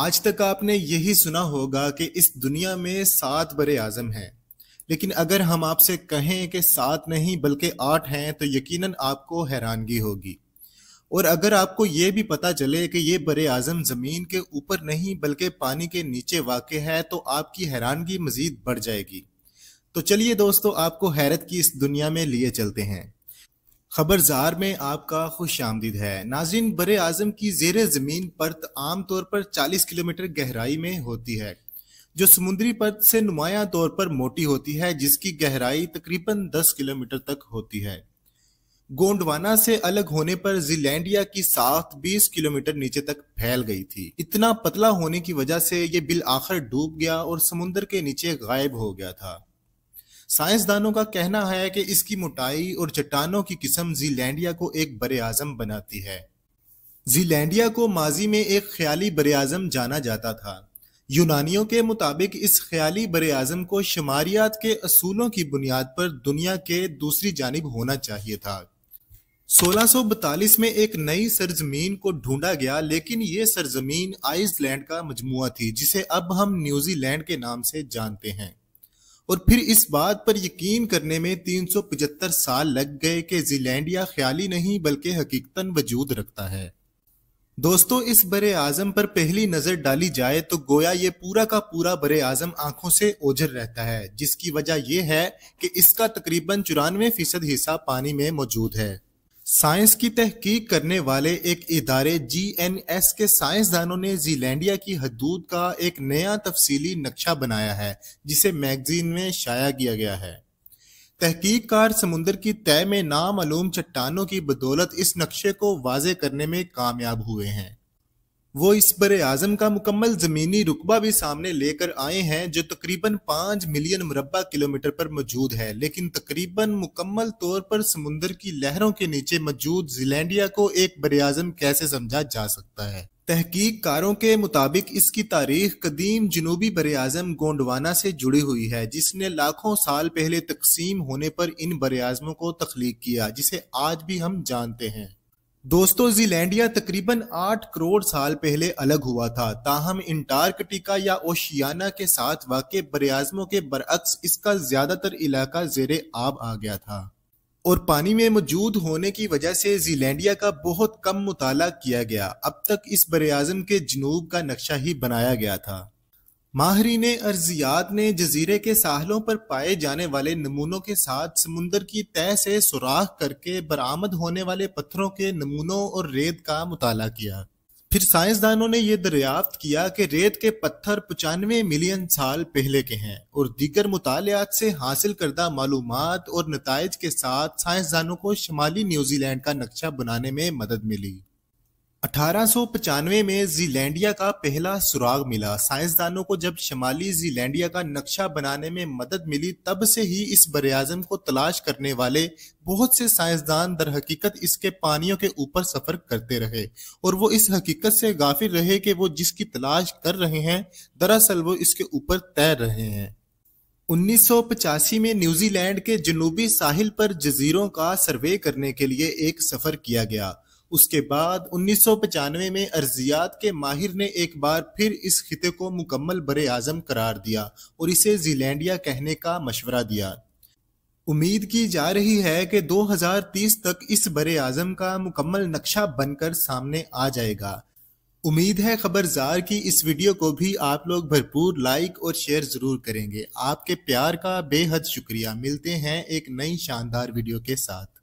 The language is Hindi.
आज तक आपने यही सुना होगा कि इस दुनिया में सात बड़े आजम हैं लेकिन अगर हम आपसे कहें कि सात नहीं बल्कि आठ हैं तो यकीनन आपको हैरानगी होगी और अगर आपको ये भी पता चले कि ये बड़े आजम ज़मीन के ऊपर नहीं बल्कि पानी के नीचे वाक़ है तो आपकी हैरानगी मज़ीद बढ़ जाएगी तो चलिए दोस्तों आपको हैरत की इस दुनिया में लिए चलते हैं खबरजार में आपका खुश आमदीद है नाजिन बर आजम की जेर ज़मीन परत आम तौर पर 40 किलोमीटर गहराई में होती है जो समुद्री परत से नुमाया तौर पर मोटी होती है जिसकी गहराई तकरीबन 10 किलोमीटर तक होती है गोंडवाना से अलग होने पर जीलैंडिया की साख 20 किलोमीटर नीचे तक फैल गई थी इतना पतला होने की वजह से ये बिल आखिर डूब गया और समुन्द्र के नीचे गायब हो गया था साइंसदानों का कहना है कि इसकी मोटाई और चट्टानों की किस्म जीलैंडिया को एक बर आजम बनाती है जीलैंडिया को माजी में एक ख्याली बर आजम जाना जाता था यूनानियों के मुताबिक इस ख्याली बर आजम को शुमारियात के असूलों की बुनियाद पर दुनिया के दूसरी जानब होना चाहिए था 1642 में एक नई सरजमीन को ढूंढा गया लेकिन ये सरजमीन आइसलैंड का मजमु थी जिसे अब हम न्यूजीलैंड के नाम से जानते हैं और फिर इस बात पर यकीन करने में 375 साल लग गए कि जीलैंडिया ख्याली नहीं बल्कि हकीकतन वजूद रखता है दोस्तों इस बरे आजम पर पहली नजर डाली जाए तो गोया ये पूरा का पूरा बरे आजम आंखों से ओझर रहता है जिसकी वजह यह है कि इसका तकरीबन चुरानवे फीसद हिस्सा पानी में मौजूद है साइंस की तहकीक करने वाले एक इदारे जीएनएस के साइंसदानों ने जीलैंडिया की हदूद का एक नया तफसीली नक्शा बनाया है जिसे मैगजीन में शाया किया गया है तहकीककार समुंदर की तय में नामालूम चट्टानों की बदौलत इस नक्शे को वाजे करने में कामयाब हुए हैं वो इस बर आजम का मुकम्मल ज़मीनी रुकबा भी सामने लेकर आए हैं जो तकरीबन पाँच मिलियन मुरबा किलोमीटर पर मौजूद है लेकिन तकरीबन मुकम्मल तौर पर समुंदर की लहरों के नीचे मौजूद जिलेंडिया को एक बर आजम कैसे समझा जा सकता है तहकीकारों के मुताबिक इसकी तारीख कदीम जनूबी बर आजम गोंडवाना से जुड़ी हुई है जिसने लाखों साल पहले तकसीम होने पर इन बर आजमों को तख्लीक किया जिसे आज भी हम जानते हैं दोस्तों जीलैंडिया तकरीबन 8 करोड़ साल पहले अलग हुआ था ताहम इंटार्कटिका या ओशियाना के साथ वाक़ बरआज़मों के बरअक्स इसका ज़्यादातर इलाका जेर आब आ गया था और पानी में मौजूद होने की वजह से जीलैंडिया का बहुत कम मुताला किया गया अब तक इस बरआज़म के जनूब का नक्शा ही बनाया गया था माहरीन अर्जियात ने जजीरे के साहलों पर पाए जाने वाले नमूनों के साथ समुंदर की तय से सुराख करके बरामद होने वाले पत्थरों के नमूनों और रेत का मुताला किया फिर साइंसदानों ने यह दरियाफ्त किया कि रेत के पत्थर पचानवे मिलियन साल पहले के हैं और दीगर मुतालियात से हासिल करदा मालूम और नतज के साथ साइंसदानों को शुमाली न्यूजीलैंड का नक्शा बनाने में मदद मिली 1895 में जीलैंडिया का पहला सुराग मिला साइंसदानों को जब शमाली जीलैंडिया का नक्शा बनाने में मदद मिली तब से ही इस बरआजम को तलाश करने वाले बहुत से साइंसदान दर हकीकत इसके पानियों के ऊपर सफर करते रहे और वो इस हकीकत से गाफिर रहे कि वो जिसकी तलाश कर रहे हैं दरअसल वो इसके ऊपर तैर रहे हैं 1985 में न्यूजीलैंड के जनूबी साहिल पर जजीरों का सर्वे करने के लिए एक सफर किया गया उसके बाद पचानवे में अर्जियात के माहिर ने एक बार फिर इस खिते को मुकम्मल बर आजम करार दिया और इसे जीलैंडिया कहने का मशवरा दिया उम्मीद की जा रही है कि 2030 तक इस बर आजम का मुकम्मल नक्शा बनकर सामने आ जाएगा उम्मीद है खबरदार की इस वीडियो को भी आप लोग भरपूर लाइक और शेयर ज़रूर करेंगे आपके प्यार का बेहद शुक्रिया मिलते हैं एक नई शानदार वीडियो के साथ